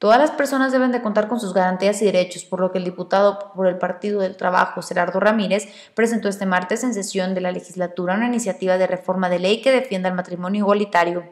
Todas las personas deben de contar con sus garantías y derechos, por lo que el diputado por el Partido del Trabajo, Gerardo Ramírez, presentó este martes en sesión de la legislatura una iniciativa de reforma de ley que defienda el matrimonio igualitario.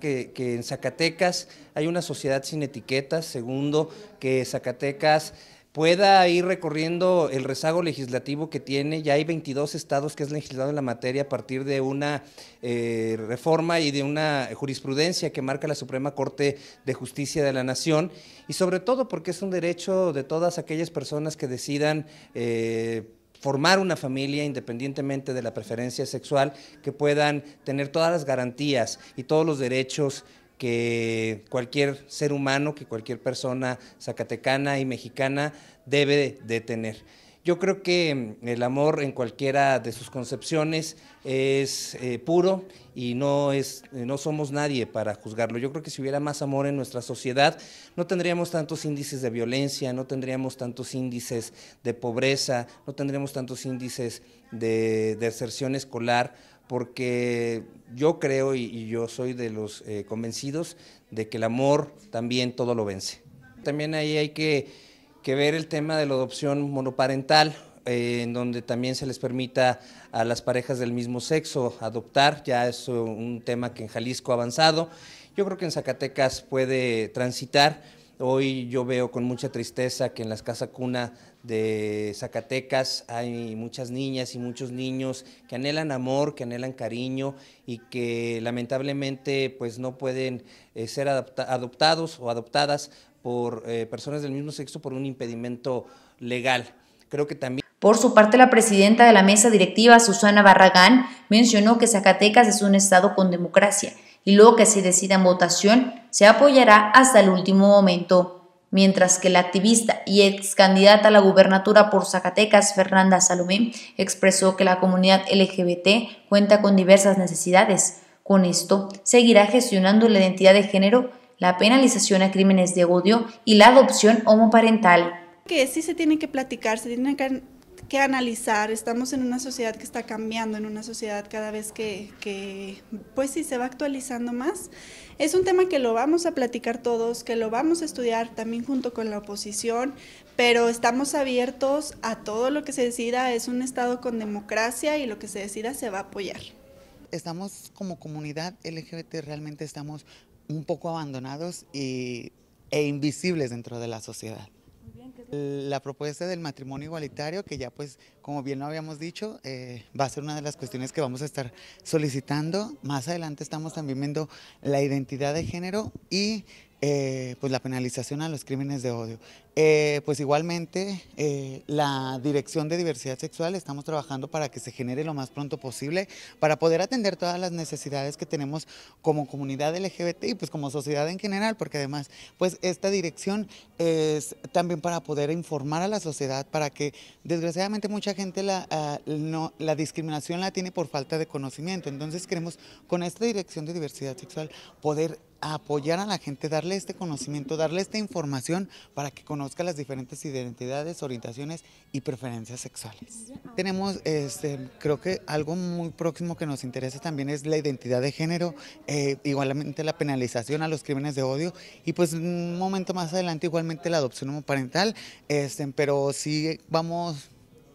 que en Zacatecas hay una sociedad sin etiquetas, segundo, que Zacatecas pueda ir recorriendo el rezago legislativo que tiene. Ya hay 22 estados que han legislado en la materia a partir de una eh, reforma y de una jurisprudencia que marca la Suprema Corte de Justicia de la Nación. Y sobre todo porque es un derecho de todas aquellas personas que decidan... Eh, formar una familia independientemente de la preferencia sexual, que puedan tener todas las garantías y todos los derechos que cualquier ser humano, que cualquier persona zacatecana y mexicana debe de tener. Yo creo que mm, el amor en cualquiera de sus concepciones es eh, puro y no, es, eh, no somos nadie para juzgarlo. Yo creo que si hubiera más amor en nuestra sociedad, no tendríamos tantos índices de violencia, no tendríamos tantos índices de pobreza, no tendríamos tantos índices de deserción escolar porque yo creo y, yo soy de los eh, convencidos de que el amor también todo lo vence. También ahí hay que, ver el tema de la adopción monoparental, eh, en donde también se les permita a las parejas del mismo sexo adoptar, ya es un tema que en Jalisco ha avanzado, yo creo que en Zacatecas puede transitar. Hoy yo veo con mucha tristeza que en las casas cuna de Zacatecas hay muchas niñas y muchos niños que anhelan amor, que anhelan cariño y que lamentablemente pues no pueden eh, ser adoptados o adoptadas por eh, personas del mismo sexo por un impedimento legal. Creo que también por su parte, la presidenta de la mesa directiva, Susana Barragán, mencionó que Zacatecas es un estado con democracia y luego que se decida en votación se apoyará hasta el último momento mientras que la activista y ex candidata a la gubernatura por Zacatecas, Fernanda Salomé, expresó que la comunidad LGBT cuenta con diversas necesidades. Con esto, seguirá gestionando la identidad de género, la penalización a crímenes de odio y la adopción homoparental. Que sí se tiene que platicar, se tiene que que analizar, estamos en una sociedad que está cambiando, en una sociedad cada vez que, pues sí, se va actualizando más. Es un tema que lo vamos a platicar todos, que lo vamos a estudiar también junto con la oposición, pero estamos abiertos a todo lo que se decida, es un Estado con democracia y lo que se decida se va a apoyar. Estamos como comunidad LGBT, realmente estamos un poco abandonados y, e invisibles dentro de la sociedad. La propuesta del matrimonio igualitario, que ya pues como bien lo habíamos dicho, eh, va a ser una de las cuestiones que vamos a estar solicitando. Más adelante estamos también viendo la identidad de género y eh, pues la penalización a los crímenes de odio. Eh, pues igualmente eh, la Dirección de Diversidad Sexual estamos trabajando para que se genere lo más pronto posible para poder atender todas las necesidades que tenemos como comunidad LGBT y pues como sociedad en general, porque además pues esta dirección es también para poder informar a la sociedad para que desgraciadamente mucha gente la, ah, la discriminación la tiene por falta de conocimiento. Entonces queremos con esta Dirección de Diversidad Sexual poder apoyar a la gente, darle este conocimiento, darle esta información para que conozca las diferentes identidades, orientaciones y preferencias sexuales. Tenemos, este, creo que algo muy próximo que nos interesa también es la identidad de género, eh, igualmente la penalización a los crímenes de odio y pues un momento más adelante igualmente la adopción homoparental, este, pero sí vamos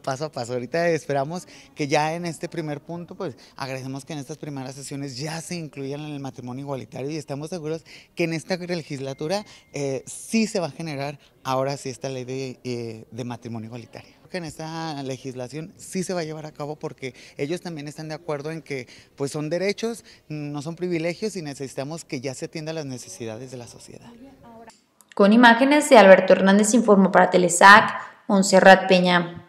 paso a paso. Ahorita esperamos que ya en este primer punto, pues agradecemos que en estas primeras sesiones ya se incluyan en el matrimonio igualitario y estamos seguros que en esta legislatura eh, sí se va a generar ahora sí esta ley de, eh, matrimonio igualitario que en esta legislación sí se va a llevar a cabo porque ellos también están de acuerdo en que pues son derechos, no son privilegios y necesitamos que ya se atiendan las necesidades de la sociedad. Con imágenes de Alberto Hernández informó para Telesac, Montserrat Peña.